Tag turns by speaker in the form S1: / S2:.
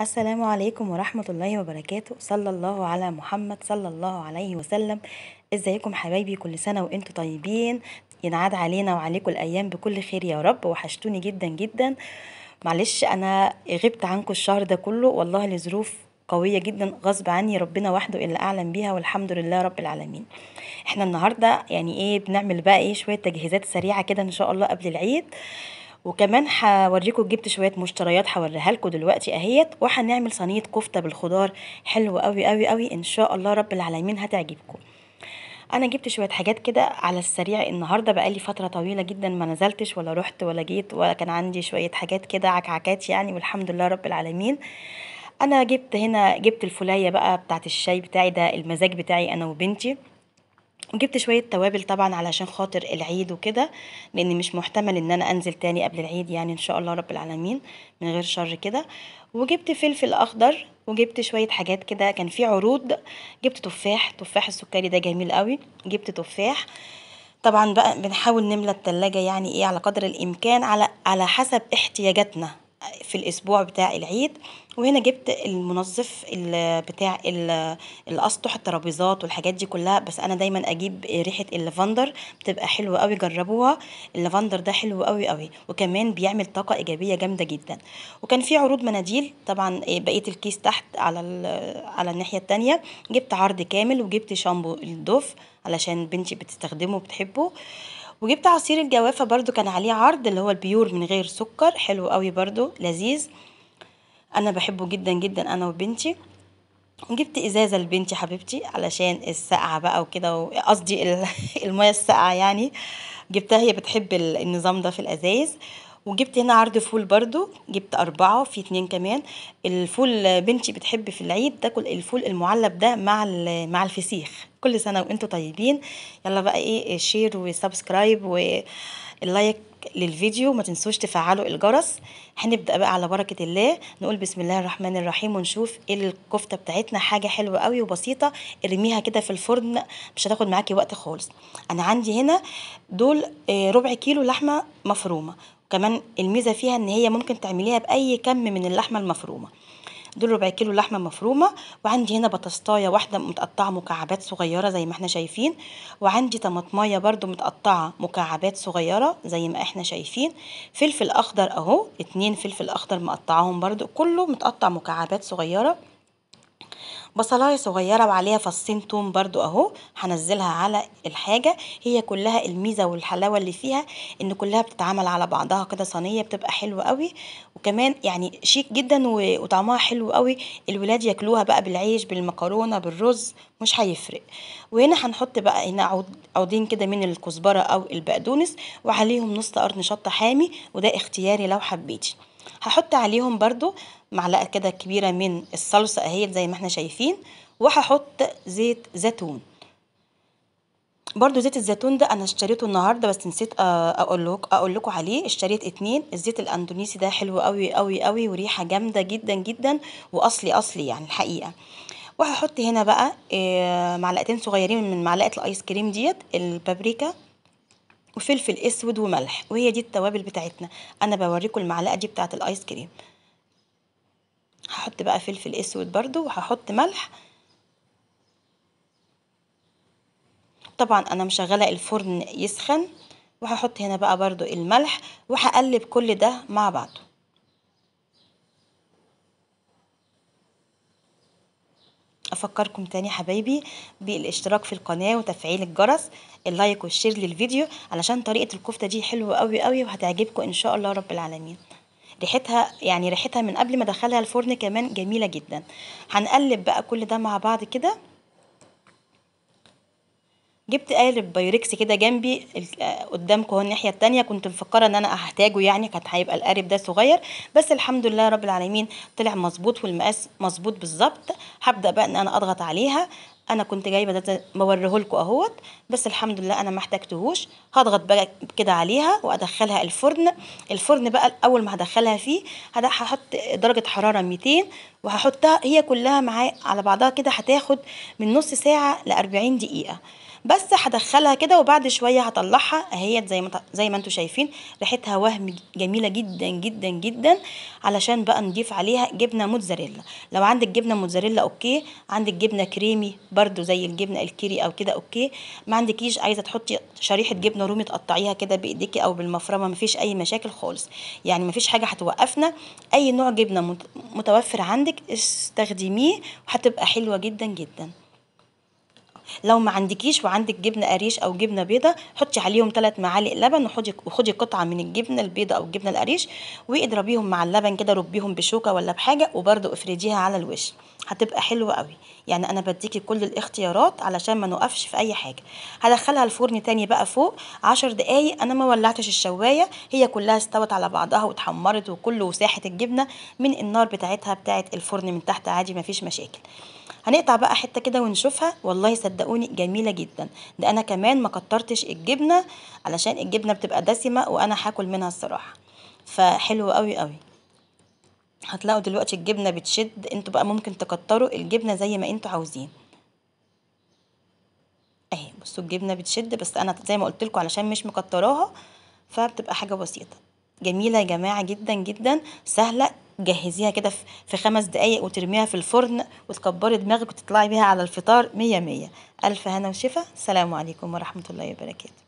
S1: السلام عليكم ورحمة الله وبركاته صلى الله على محمد صلى الله عليه وسلم ازيكم حبايبي كل سنة وانتم طيبين ينعاد علينا وعليكم الأيام بكل خير يا رب وحشتوني جدا جدا معلش أنا غبت عنكم الشهر ده كله والله لظروف قوية جدا غصب عني ربنا وحده اللي أعلم بيها والحمد لله رب العالمين احنا النهاردة يعني ايه بنعمل بقى ايه شوية تجهيزات سريعة كده ان شاء الله قبل العيد وكمان هوريكم جبت شويه مشتريات هوريها لكم دلوقتي اهيت وهنعمل صينيه كفته بالخضار حلوه قوي قوي قوي ان شاء الله رب العالمين هتعجبكم انا جبت شويه حاجات كده على السريع النهارده بقالي فتره طويله جدا ما نزلتش ولا رحت ولا جيت ولا كان عندي شويه حاجات كده عكعكات يعني والحمد لله رب العالمين انا جبت هنا جبت الفولية بقى بتاعت الشاي بتاعي ده المزاج بتاعي انا وبنتي جبت شوية توابل طبعا علشان خاطر العيد وكده لان مش محتمل ان انا انزل تاني قبل العيد يعني ان شاء الله رب العالمين من غير شر كده وجبت فلفل اخضر وجبت شوية حاجات كده كان في عروض جبت تفاح تفاح السكري ده جميل قوي جبت تفاح طبعا بقى بنحاول نملى التلاجة يعني ايه على قدر الامكان على على حسب احتياجاتنا في الاسبوع بتاع العيد وهنا جبت المنظف بتاع الاسطح الترابيزات والحاجات دي كلها بس انا دايما اجيب ريحه اللافندر بتبقى حلوه قوي جربوها اللافندر ده حلو قوي قوي وكمان بيعمل طاقه ايجابيه جامده جدا وكان في عروض مناديل طبعا آه، بقيت الكيس تحت على على الناحيه التانية جبت عرض كامل وجبت شامبو الدوف علشان بنتي بتستخدمه وبتحبه وجبت عصير الجوافه برضو كان عليه عرض اللي هو البيور من غير سكر حلو قوي برضو لذيذ انا بحبه جدا جدا انا وبنتي جبت ازازه لبنتي حبيبتي علشان الساقعه بقى وكده قصدي الميه الساقعه يعني جبتها هي بتحب النظام ده في الازايز وجبت هنا عرض فول برضو جبت أربعة في اتنين كمان الفول بنتي بتحب في العيد تاكل الفول المعلب ده مع مع الفسيخ كل سنه وانتم طيبين يلا بقى ايه شير وسبسكرايب واللايك للفيديو ما تنسوش تفعلوا الجرس هنبدا بقى على بركه الله نقول بسم الله الرحمن الرحيم ونشوف ايه الكفته بتاعتنا حاجه حلوه قوي وبسيطه ارميها كده في الفرن مش هتاخد معاكي وقت خالص انا عندي هنا دول آه، ربع كيلو لحمه مفرومه كمان الميزه فيها ان هي ممكن تعمليها باي كم من اللحمه المفرومه دول ربع كيلو لحمه مفرومه وعندي هنا بطاطايه واحده متقطعه مكعبات صغيره زي ما احنا شايفين وعندي طماطمايه برده متقطعه مكعبات صغيره زي ما احنا شايفين فلفل اخضر اهو اتنين فلفل اخضر مقطعاهم برده كله متقطع مكعبات صغيره بصلاية صغيرة وعليها فصين توم برده اهو هنزلها على الحاجة هي كلها الميزة والحلاوة اللي فيها ان كلها بتتعمل على بعضها كده صينية بتبقى حلوة قوي وكمان يعني شيك جدا وطعمها حلو قوي الولاد ياكلوها بقى بالعيش بالمكرونة بالرز مش هيفرق وهنا هنحط بقى هنا عودين كده من الكزبرة او البقدونس وعليهم نص قرن شطة حامي وده اختياري لو حبيتي هحط عليهم برضو معلقة كده كبيرة من الصلصة اهي زي ما احنا شايفين وهحط زيت زيتون برضو زيت الزيتون ده انا اشتريته النهارده بس نسيت آه، اقول لك اقول لكم عليه اشتريت اتنين الزيت الاندونيسي ده حلو قوي قوي قوي وريحه جامده جدا جدا واصلي اصلي يعني الحقيقه وهحط هنا بقى آه، معلقتين صغيرين من معلقه الايس كريم ديت البابريكا وفلفل اسود وملح وهي دي التوابل بتاعتنا انا بوريكم المعلقه دي بتاعه الايس كريم هحط بقى فلفل اسود برضو وهحط ملح طبعا انا مشغله الفرن يسخن وهحط هنا بقى برضو الملح وهقلب كل ده مع بعضه افكركم تاني حبايبي بالاشتراك في القناه وتفعيل الجرس اللايك والشير للفيديو علشان طريقه الكفته دي حلوه قوي قوي وهتعجبكم ان شاء الله رب العالمين ريحتها يعني ريحتها من قبل ما ادخلها الفرن كمان جميله جدا هنقلب بقى كل ده مع بعض كده جبت قالب بايركس كده جنبي آه، قدامكم اهو الناحيه التانية كنت مفكره ان انا هحتاجه يعني كانت هيبقى القالب ده صغير بس الحمد لله رب العالمين طلع مظبوط والمقاس مظبوط بالظبط هبدا بقى ان انا اضغط عليها انا كنت جايبه ده لكم اهوت بس الحمد لله انا ما احتاجتهوش هضغط بقى كده عليها وادخلها الفرن الفرن بقى اول ما هدخلها فيه هحط درجه حراره 200 وهحطها هي كلها معايا على بعضها كده هتاخد من نص ساعه ل 40 دقيقه بس هدخلها كده وبعد شويه هطلعها اهيت زي ما زي ما انتم شايفين ريحتها وهم جميله جدا جدا جدا علشان بقى نضيف عليها جبنه موتزاريلا لو عندك جبنه موتزاريلا اوكي عندك جبنه كريمي برده زي الجبنه الكيري او كده اوكي ما عندكيش عايزه تحطي شريحه جبنه رومي تقطعيها كده بايديكي او بالمفرمه مفيش اي مشاكل خالص يعني مفيش حاجه هتوقفنا اي نوع جبنه متوفر عندك استخدميه وهتبقى حلوه جدا جدا لو ما عندكيش وعندك جبنه قريش او جبنه بيضه حطي عليهم ثلاث معالق لبن وخدي وخدي قطعه من الجبنه البيضه او الجبنه القريش واضربيهم مع اللبن كده ربيهم بشوكه ولا بحاجه وبرده افرديها على الوش هتبقى حلوه قوي يعني انا بديكي كل الاختيارات علشان ما نوقفش في اي حاجه هدخلها الفرن تاني بقى فوق عشر دقايق انا ما ولعتش الشوايه هي كلها استوت على بعضها واتحمرت وكله وساحه الجبنه من النار بتاعتها بتاعت الفرن من تحت عادي مفيش مشاكل هنقطع بقى حته كده ونشوفها والله صدقوني جميله جدا ده انا كمان ما كترتش الجبنه علشان الجبنه بتبقى دسمه وانا هاكل منها الصراحه فحلو قوي قوي هتلاقوا دلوقتي الجبنه بتشد انتوا بقى ممكن تكتروا الجبنه زي ما انتوا عاوزين اهي بصوا الجبنه بتشد بس انا زي ما قلت لكم علشان مش مكتراها فبتبقى حاجه بسيطه جميله يا جماعه جدا جدا سهله جهزيها كده في خمس دقايق وترميها في الفرن وتكبري دماغك وتطلعي بيها على الفطار مية مية ألف هنا وشفا سلام عليكم ورحمة الله وبركاته